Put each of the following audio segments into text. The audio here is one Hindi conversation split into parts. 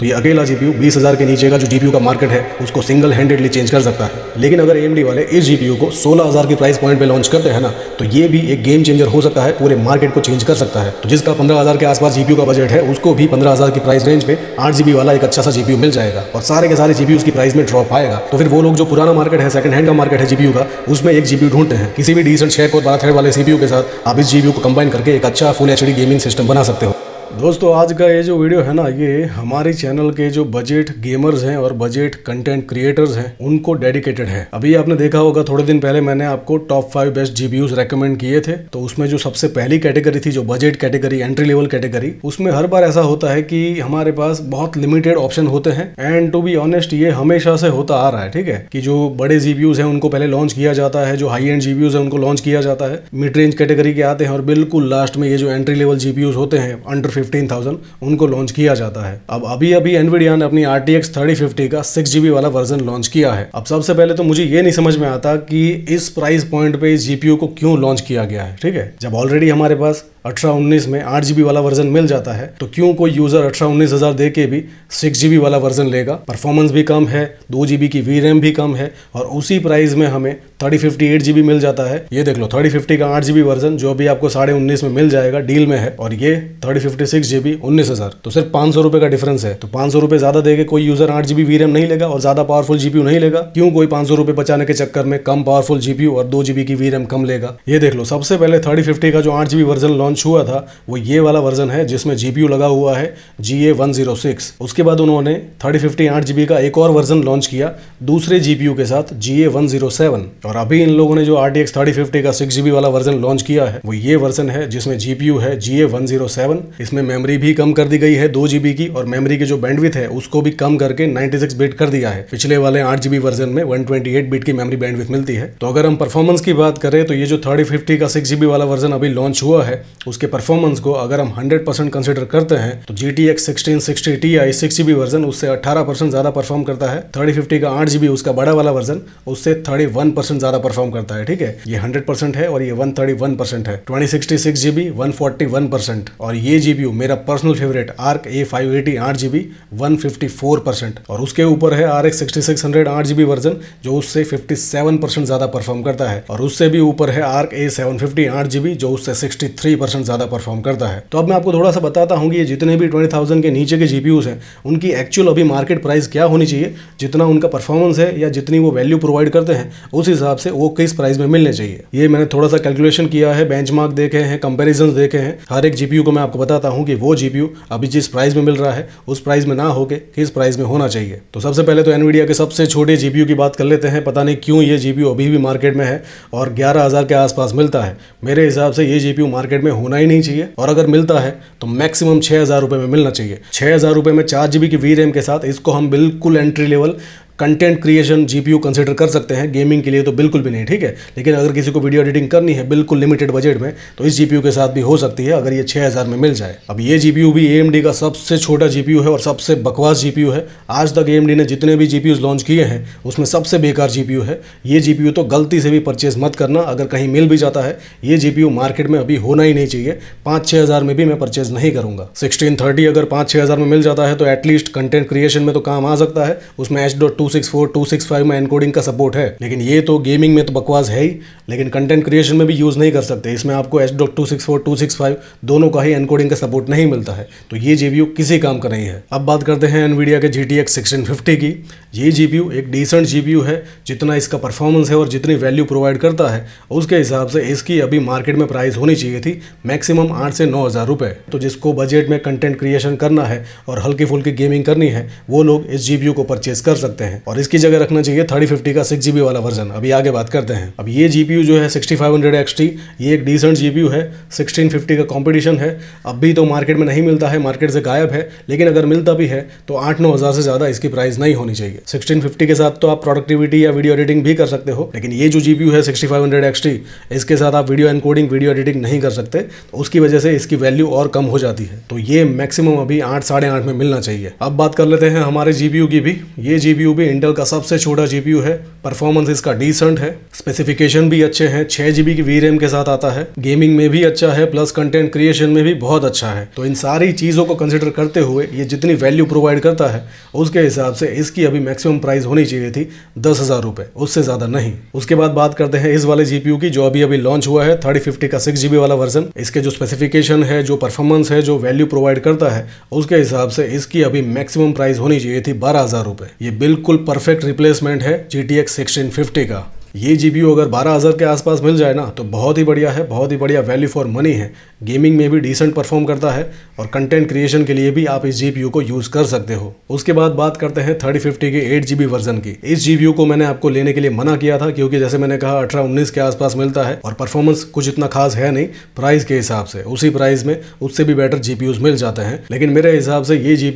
तो ये अकेला जी पी बीस हज़ार के नीचे का जो जी का मार्केट है उसको सिंगल हैंडेडली चेंज कर सकता है लेकिन अगर ए वाले इस जी को सोलह हज़ार के प्राइस पॉइंट पर लॉन्च करते हैं ना तो ये भी एक गेम चेंजर हो सकता है पूरे मार्केट को चेंज कर सकता है तो जिसका पंद्रह हज़ार के आसपास जी का बजट है उसको भी पंद्रह हज़ार की प्राइस रेंज में आठ जी वाला एक अच्छा सा जी मिल जाएगा और सारे के सारे जी उसकी प्राइस में ड्रॉप आएगा तो फिर वो लोग जो पुराना मार्केट है सेकंड हैंड का मार्केट है जी का उसमें एक जी ढूंढते हैं किसी भी डिसेंट शेप और बारह थ्रेड वाले सी के साथ आप इस जी को कंबाइन करके एक अच्छा फुल एच गेमिंग सिस्टम बना सकते हो दोस्तों आज का ये जो वीडियो है ना ये हमारे चैनल के जो बजट गेमर्स हैं और बजट कंटेंट क्रिएटर्स हैं उनको डेडिकेटेड है अभी आपने देखा होगा थोड़े दिन पहले मैंने आपको top five best GPUs recommend किए थे तो उसमें जो सबसे पहली कैटेगरी थी जो budget category entry level category उसमें हर बार ऐसा होता है कि हमारे पास बहुत लिमिटेड ऑप्शन होते हैं एंड टू बी ऑनेस्ट ये हमेशा से होता आ रहा है ठीक है कि जो बड़े जीबीयूज है उनको पहले लॉन्च किया जाता है जो हाई एंड जीबीयूज है उनको लॉन्च किया जाता है मिड रेंज कैटेगरी के आते हैं और बिल्कुल लास्ट में ये जो एंट्री लेवल जीबीयूज होते हैं अंडर फिफ्टीन थाउजेंड उनको लॉन्च किया जाता है अब अभी अभी एनवीडिया ने अपनी R T X thirty fifty का सिक्स जी वाला वर्जन लॉन्च किया है अब सबसे पहले तो मुझे ये नहीं समझ में आता कि इस प्राइस पॉइंट पे इस जीपीयू को क्यों लॉन्च किया गया है ठीक है जब ऑलरेडी हमारे पास अठारह उन्नीस में आठ जीबी वाला वर्जन मिल जाता है तो क्यों कोई यूजर अठारह उन्नीस हजार दे के भी सिक्स जीबी वाला वर्जन लेगा परफॉर्मेंस भी कम है दो जीबी की वी रैम भी कम है और उसी प्राइस में हमें थर्टी फिफ्टी एट जीबी मिल जाता है ये देख लो थर्टी फिफ्टी का आठ जीबी वर्जन जो अभी आपको साढ़े उन्नीस में मिल जाएगा डील में है और ये थर्टी फिफ्टी सिक्स जीबी उन्नीस हजार तो सिर्फ पांच सौ रुपए का डिफरेंस है तो पांच सौ रुपए ज्यादा देगा कोई यूजर आठ जीबी वीरम नहीं लेगा और ज्यादा पावरफुल जीपी नहीं लेगा क्यों कोई पांच सौ रुपए बचाने के चक्कर में कम पावरफुल जीपी और दो जीबी की वीरम कम लेगा ये देख लो सबसे पहले थर्टी फिफ्टी का जो आठ जीबी वर्जन लॉन्च हुआ था वो ये वाला वर्जन है जिसमें जीपीयू लगा हुआ है G A one zero six उसके बाद उन्होंने थर्टी फिफ्टी आठ जीबी का एक और वर्जन लॉन्च किया दूसरे जीपीयू के साथ G A one zero seven और अभी इन लोगों ने जो RTX 3050 का सिक्स जीबी वाला वर्जन लॉन्च किया है वो ये वर्जन है जिसमें जीपीयू है जी ए इसमें मेमोरी भी कम कर दी गई है दो जीबी की और मेमोरी के जो बैंडविथ है उसको भी कम करके 96 सिक्स बिट कर दिया है पिछले वाले आठ जीबी वर्जन में वन बिट की मेमोरी बैंडविथ मिलती है तो अगर हम परफॉर्मेंस की बात करें तो ये जो थर्टी का सिक्स वाला वर्जन अभी लॉन्च हुआ है उसके परफॉर्मेंस को अगर हम हंड्रेड परसेंट कंसिडर करते हैं तो G T X sixteen version उससे अठारह परसेंट ज्यादा परफॉर्म करता है थर्टी का आठ उसका बड़ा वाला वर्जन उससे थर्टी ज़्यादा परफॉर्म करता है ठीक है ये हंड्रेड परसेंट है और ये वन थर्टी वन परसेंट है twenty sixty six GB one forty one percent और ये जीबीयू मेरा personal favourite Arc A five eighty आठ GB one fifty four percent और उसके ऊपर है R X sixty six hundred आठ जीबी वर्जन जो उससे फिफ्टी सेवन परसेंट ज़्यादा परफॉर्म करता है और उससे भी ऊपर है आर्क ए सेवन फिफ्टी आठ जीबी जो उससे सिक्सटी थ्री परसेंट ज़्यादा परफॉर्म करता है तो अब मैं आपको थोड़ा सा बताता हूँ कि ये जितने भी ट्वेंटी थाउजेंड के नीचे के जीपीयूज हैं उनकी एक्चुअल अभी मार्केट प्राइस क्या होनी चाहिए जितना उनका परफॉर्मेंस है या जितनी वो वैल्यू प्रोवाइड करते हैं उस हिसाब हिसाब से वो किस प्राइस में मिलने चाहिए ये मैंने थोड़ा सा कैलकुलेशन किया है बेंच देखे हैं कंपेरिजन देखे हैं हर एक जीपीयू को मैं आपको बताता हूँ कि वो जीपीयू अभी जिस प्राइस में मिल रहा है उस प्राइस में ना होके किस प्राइस में होना चाहिए तो सबसे पहले तो एनवीडिया के सबसे छोटे जीपीयू की बात कर लेते हैं पता नहीं क्यों ये जीपीयू अभी भी मार्केट में है और ग्यारह के आसपास मिलता है मेरे हिसाब से ये जीपीयू मार्केट में होना ही नहीं चाहिए और अगर मिलता है तो मैक्सिमम छह में मिलना चाहिए छह में चार जी की वी के साथ इसको हम बिल्कुल entry level content creation GPU consider कर सकते हैं गेमिंग के लिए तो बिल्कुल भी नहीं ठीक है लेकिन अगर किसी को वीडियो एडिटिंग करनी है बिल्कुल लिमिटेड बजट में तो इस जीपीयू के साथ भी हो सकती है अगर ये छः हज़ार में मिल जाए अब ये जीपीयू भी डी का सबसे छोटा जीपीयू है और सबसे बकवास जीपीयू है आज तक डी ने जितने भी जीपीयू लॉन्च किए हैं उसमें सबसे बेकार जीपीयू है ये जीपीयू तो गलती से भी परचेज मत करना अगर कहीं मिल भी जाता है ये यू मार्केट में अभी होना ही नहीं चाहिए पाँच छः हज़ार में भी मैं परचेज नहीं करूँगा सिक्सटीन थर्टी अगर पाँच छः हज़ार में मिल जाता है तो एटलीस्ट कंटेंट क्रिएशन में तो काम आ सकता है उसमें H dot two two six five में एनकोडिंग का सपोर्ट है लेकिन ये तो गेमिंग में तो बकवास है ही लेकिन कंटेंट क्रिएशन में भी यूज़ नहीं कर सकते इसमें आपको H dot two six four two six five दोनों का ही एनकोडिंग का सपोर्ट नहीं मिलता है तो ये जे किसी काम का नहीं है अब बात करते हैं एनवीडिया के G T X sixteen fifty की ये जी एक डिसेंट जी है जितना इसका परफॉर्मेंस है और जितनी वैल्यू प्रोवाइड करता है उसके हिसाब से इसकी अभी मार्केट में प्राइस होनी चाहिए थी मैक्सिमम आठ से नौ हज़ार रुपये तो जिसको बजट में कंटेंट क्रिएशन करना है और हल्की फुल्की गेमिंग करनी है वो लोग इस जी को परचेज कर सकते हैं और इसकी जगह रखना चाहिए थर्टी फिफ्टी का सिक्स जी वाला वर्जन अभी आगे बात करते हैं अब ये जी जो है sixty five hundred X T ये एक डिसेंट जी है सिक्सटीन फिफ्टी का कॉम्पिटिशन है अभी तो मार्केट में नहीं मिलता है मार्केट से गायब है लेकिन अगर मिलता भी है तो आठ नौ हज़ार से ज़्यादा इसकी प्राइस नहीं होनी चाहिए है सिक्सटीन फिफ्टी के साथ तो आप प्रोडक्टिविटी या वीडियो एडिटिंग भी कर सकते हो लेकिन ये जो जीपीयू है सिक्सटी फाइव इसके साथ आप वीडियो एनकोडिंग वीडियो एडिटिंग नहीं कर सकते तो उसकी वजह से इसकी वैल्यू और कम हो जाती है तो ये मैक्सिमम अभी आठ साढ़े आठ में मिलना चाहिए अब बात कर लेते हैं हमारे जीपीयू की भी ये जीपीयू भी इंटेल का सबसे छोटा जीपीयू है परफॉर्मेंस इसका डिसेंट है स्पेसिफिकेशन भी अच्छे हैं छह जीबी की वी के साथ आता है गेमिंग में भी अच्छा है प्लस कंटेंट क्रिएशन में भी बहुत अच्छा है तो इन सारी चीज़ों को कंसिडर करते हुए ये जितनी वैल्यू प्रोवाइड करता है उसके हिसाब से इसकी अभी मैक्सिमम प्राइस होनी चाहिए थी दस हज़ार रुपये उससे ज़्यादा नहीं उसके बाद बात करते हैं इस वाले जीपीयू की जो अभी अभी लॉन्च हुआ है थर्टी फिफ्टी का सिक्स जीबी वाला वर्जन इसके जो स्पेसिफिकेशन है जो परफॉर्मेंस है जो वैल्यू प्रोवाइड करता है उसके हिसाब से इसकी अभी मैक्सिमम प्राइस होनी चाहिए थी बारह हज़ार रुपये ये बिल्कुल परफेक्ट रिप्लेसमेंट है जी टी एक्स का ये जी अगर बारह हज़ार के आसपास मिल जाए ना तो बहुत ही बढ़िया है बहुत ही बढ़िया वैल्यू फॉर मनी है गेमिंग में भी डिसेंट परफॉर्म करता है और कंटेंट क्रिएशन के लिए भी आप इस जी को यूज़ कर सकते हो उसके बाद बात करते हैं थर्टी फिफ्टी के एट जी वर्जन की इस जी को मैंने आपको लेने के लिए मना किया था क्योंकि जैसे मैंने कहा अठारह उन्नीस के आसपास मिलता है और परफॉर्मेंस कुछ इतना खास है नहीं प्राइस के हिसाब से उसी प्राइस में उससे भी बेटर जी मिल जाते हैं लेकिन मेरे हिसाब से ये जी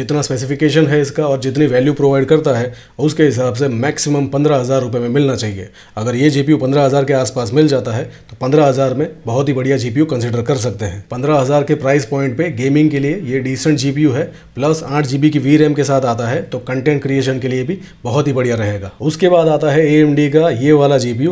जितना स्पेसिफिकेशन है इसका और जितनी वैल्यू प्रोवाइड करता है उसके हिसाब से मैक्सिमम पंद्रह हज़ार रुपये में मिलना चाहिए अगर ये जी पंद्रह हज़ार के आसपास मिल जाता है तो पंद्रह हज़ार में बहुत ही बढ़िया जी कंसिडर कर सकते हैं पंद्रह हज़ार के प्राइस पॉइंट पे गेमिंग के लिए ये डिसेंट जी है प्लस आठ जी की वी रैम के साथ आता है तो कंटेंट क्रिएशन के लिए भी बहुत ही बढ़िया रहेगा उसके बाद आता है ए का ये वाला जी पी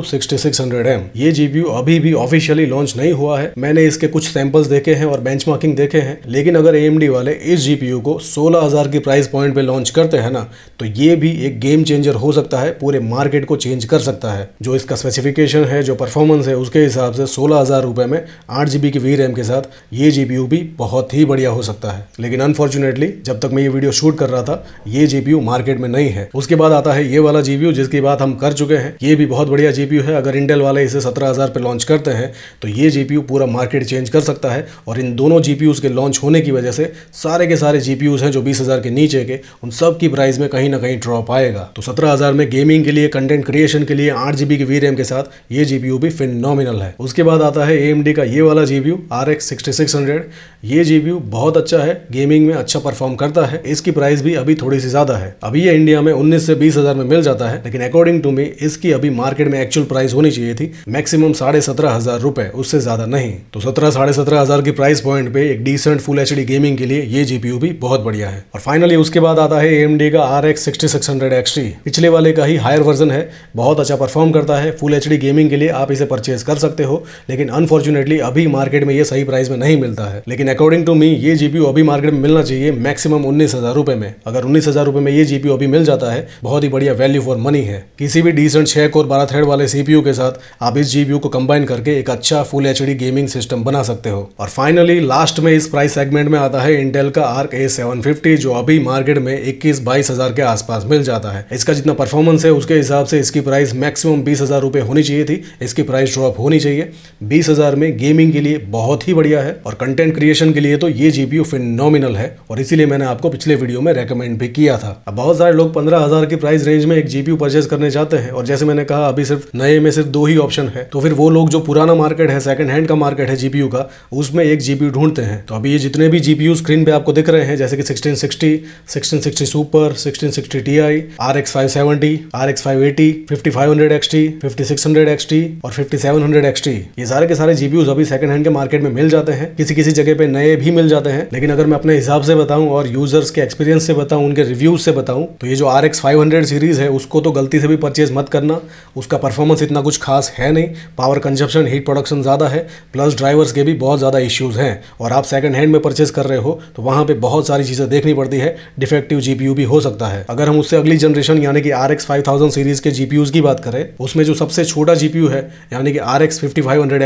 एम ये जी अभी भी ऑफिशियली लॉन्च नहीं हुआ है मैंने इसके कुछ सैंपल्स देखे हैं और बेंच देखे हैं लेकिन अगर ए वाले इस जी को सोलह हज़ार की प्राइस पॉइंट पे लॉन्च करते हैं ना तो ये भी एक गेम चेंजर हो सकता है पूरे मार्केट को चेंज कर सकता है जो इसका स्पेसिफिकेशन है जो परफॉर्मेंस है उसके हिसाब से सोलह हज़ार रुपए में आठ जीबी की वी रैम के साथ ये जी भी बहुत ही बढ़िया हो सकता है लेकिन अनफॉर्चुनेटली जब तक मैं ये वीडियो शूट कर रहा था ये जी मार्केट में नहीं है उसके बाद आता है ये वाला जी जिसकी बात हम कर चुके हैं ये भी बहुत बढ़िया जी है अगर इंडेल वाले इसे सत्रह हज़ार लॉन्च करते हैं तो ये जी पूरा मार्केट चेंज कर सकता है और इन दोनों जी के लॉन्च होने की वजह से सारे के सारे जी हैं जो बीस के नीचे के उन सब की प्राइस में कहीं ना कहीं ड्रॉप आएगा तो सत्रह में गेमिंग के लिए कंटेंट क्रिएशन के लिए आठ जीबी की वी के साथ ये जी भी फिनोमिनल है उसके बाद आता है ए का ये वाला जी यू आर एक्स ये जी बहुत अच्छा है गेमिंग में अच्छा परफॉर्म करता है इसकी प्राइस भी अभी थोड़ी सी ज़्यादा है अभी ये इंडिया में 19 से बीस हज़ार में मिल जाता है लेकिन अकॉर्डिंग टू मी इसकी अभी मार्केट में एक्चुअल प्राइस होनी चाहिए थी मैक्सिमम साढ़े सत्रह हज़ार रुपए उससे ज़्यादा नहीं तो सत्रह साढ़े सत्रह हज़ार की प्राइस पॉइंट पे एक डिसेंट फुल एच गेमिंग के लिए ये जी भी बहुत बढ़िया है और फाइनली उसके बाद आता है एम का आर एक्स सिक्सटी पिछले वाले का ही हायर वर्जन है बहुत अच्छा परफॉर्म करता है फुल एच गेमिंग के लिए आप इसे परचेज कर सकते हो लेकिन अनफॉर्चुनेटली अभी मार्केट मार्केट में ये सही प्राइस में नहीं मिलता है लेकिन अकॉर्डिंग टू मी ये जीपी अभी मार्केट में मिलना चाहिए मैक्सिमम उन्नीस हजार रुपए में अगर उन्नीस हजार रुपए में ये जीपी अभी मिल जाता है बहुत ही बढ़िया वैल्यू फॉर मनी है किसी भी डिसेंट छह कोर बारह थ्रेड वाले सीपीयू के साथ आप इस जीपीयू को कंबाइन करके एक अच्छा फुल एच गेमिंग सिस्टम बना सकते हो और फाइनली लास्ट में इस प्राइस सेगमेंट में आता है इंटेल का आर्क ए सेवन फिफ्टी जो अभी मार्केट में इक्कीस बाईस हजार के आसपास मिल जाता है इसका जितना परफॉर्मेंस है उसके हिसाब से इसकी प्राइस मैक्सिमम बीस हजार रुपए होनी चाहिए थी इसकी प्राइस ड्रॉप होनी चाहिए बीस हजार में गेमिंग के लिए बहुत ही बढ़िया है और कंटेंट क्रिएशन के लिए तो ये जीपीयू फिनोमिनल है और इसीलिए मैंने आपको पिछले वीडियो में रेकमेंड भी किया था अब बहुत सारे लोग पंद्रह हजार की प्राइस रेंज में एक जीपीयू परचेज करने जाते हैं और जैसे मैंने कहा अभी सिर्फ नए में सिर्फ दो ही ऑप्शन है तो फिर वो लोग जो पुराना मार्केट है सेकंड हैंड का मार्केट है जीपीयू का उसमें एक जीपीयू ढूंढते हैं तो अभी ये जितने भी जीपीयू स्क्रीन पे आपको दिख रहे हैं जैसे कि sixteen sixty super sixteen sixty T I R X five seventy 1660 Ti, RX 570, RX fifty six hundred 5600 T और फिफ्टी सेवन हंड्रेड एक्सटी ये सारे के सारे जीपी अभी सेकंड हैंड के मार्केट में मिल जाते हैं किसी किसी जगह पे नए भी मिल जाते हैं लेकिन अगर मैं अपने हिसाब से बताऊं और यूजर्स के एक्सपीरियंस से बताऊं उनके रिव्यूज से बताऊं तो ये जो आर एक्स सीरीज है उसको तो गलती से भी परचेज मत करना उसका परफॉर्मेंस इतना कुछ खास है नहीं पावर कंजप्शन हीट प्रोडक्शन ज़्यादा है प्लस ड्राइवर्स के भी बहुत ज़्यादा इश्यूज़ हैं और आप सेकंड हैंड में परचेज कर रहे हो तो वहां पर बहुत सारी चीज़ें देखनी पड़ती है डिफेक्टिव जीपीयू भी हो सकता है अगर हम उससे अगली जनरेशन यानी कि आर एक्स सीरीज के जीपीयूज की बात करें उसमें जो सबसे छोटा जीपीयू है यानी कि R X fifty five hundred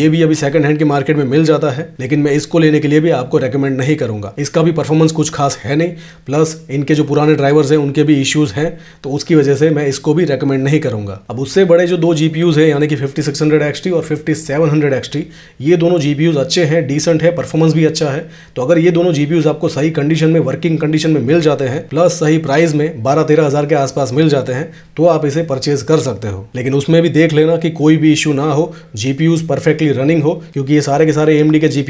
ये भी अभी सेकंड हैंड के मार्केट में मिल जाता है लेकिन मैं इसको लेने के लिए भी आपको रेकमेंड नहीं करूंगा इसका भी परफॉर्मेंस कुछ खास है नहीं प्लस इनके जो पुराने ड्राइवर्स हैं उनके भी इश्यूज हैं तो उसकी वजह से मैं इसको भी रेकमेंड नहीं करूंगा अब उससे बड़े जो दो जी हैं यानी कि fifty six hundred X T और fifty seven hundred X T ये दोनों जी अच्छे हैं डिसेंट है परफॉर्मेंस भी अच्छा है तो अगर ये दोनों जी आपको सही कंडीशन में वर्किंग कंडीशन में मिल जाते हैं प्लस सही प्राइस में बारह तेरह हजार के आसपास मिल जाते हैं तो आप इसे परचेज कर सकते हो लेकिन उसमें भी देख लेना कि कोई भी इश्यू ना हो जीपीयूज परफेक्टली रनिंग हो क्योंकि ये सारे के सारे एम के जी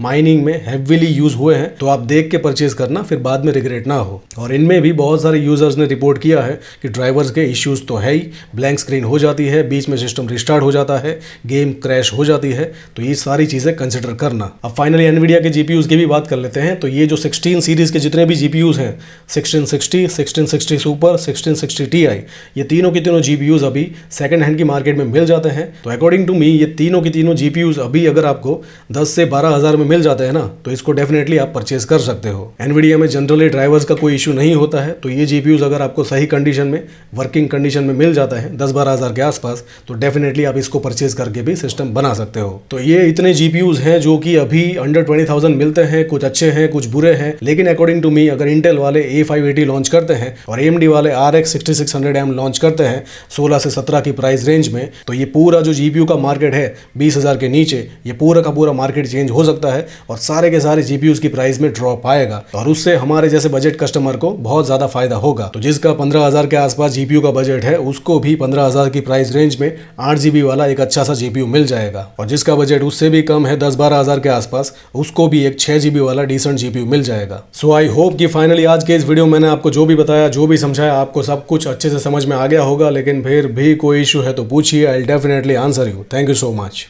माइनिंग में हैविली यूज हुए हैं तो आप देख के परचेज करना फिर बाद में रिग्रेट ना हो और इनमें भी बहुत सारे यूजर्स ने रिपोर्ट किया है कि ड्राइवर्स के इश्यूज तो है ही ब्लैंक स्क्रीन हो जाती है बीच में सिस्टम रिस्टार्ट हो जाता है गेम क्रैश हो जाती है तो ये सारी चीज़ें कंसिडर करना अब फाइनली एनविडिया के जीपीयूज की भी बात कर लेते हैं तो ये जो सिक्सटीन सीरीज़ के जितने भी जीपीयूज हैं sixteen sixty sixteen sixty super sixteen sixty T I ये तीनों के तीनों जीपीयूज अभी सेकेंड हैंड की मार्केट में मिल जाते हैं तो अकॉर्डिंग टू मी ये तीनों के तीनों जीपीयूज अभी अगर आपको 10 से बारह हज़ार में मिल जाता है ना तो इसको डेफिनेटली आप परचेज कर सकते हो एनवीडिया में जनरली ड्राइवर्स का कोई इशू नहीं होता है तो ये जीपीयूज अगर आपको सही कंडीशन में वर्किंग कंडीशन में मिल जाता है दस बारह के आसपास तो डेफिनेटली आप इसको परचेज करके भी सिस्टम बना सकते हो तो ये इतने जीपीयूज हैं जो कि अभी अंडर ट्वेंटी मिलते हैं कुछ अच्छे हैं कुछ बुरे हैं लेकिन अकॉर्डिंग टू मी अगर इंटेल वाले ए फाइव लॉन्च करते हैं और एम वाले आर एक्स सिक्सटी लॉन्च करते हैं सोलह से सत्रह की प्राइस रेंज में तो ये पूरा जो जीपीयू का मार्केट है बीस हज़ार के नीचे ये पूरा का पूरा मार्केट चेंज हो सकता है और सारे के सारे जीपी की प्राइस में ड्रॉप आएगा और उससे हमारे जैसे बजट कस्टमर को बहुत ज्यादा फायदा होगा तो जिसका पंद्रह हजार के आसपास जीपीयू का बजट है उसको भी पंद्रह हजार की प्राइस रेंज में आठ जीबी वाला एक अच्छा सा जीपीयू मिल जाएगा और जिसका बजट उससे भी कम है दस बारह हजार के आसपास उसको भी एक छह जीबी वाला डिसेंट जीपीयू मिल जाएगा सो आई होप की फाइनली आज के इस वीडियो में मैंने आपको जो भी बताया जो भी समझाया आपको सब कुछ अच्छे से समझ में आ गया होगा लेकिन फिर भी कोई इशू है तो पूछिए I definitely answer you thank you so much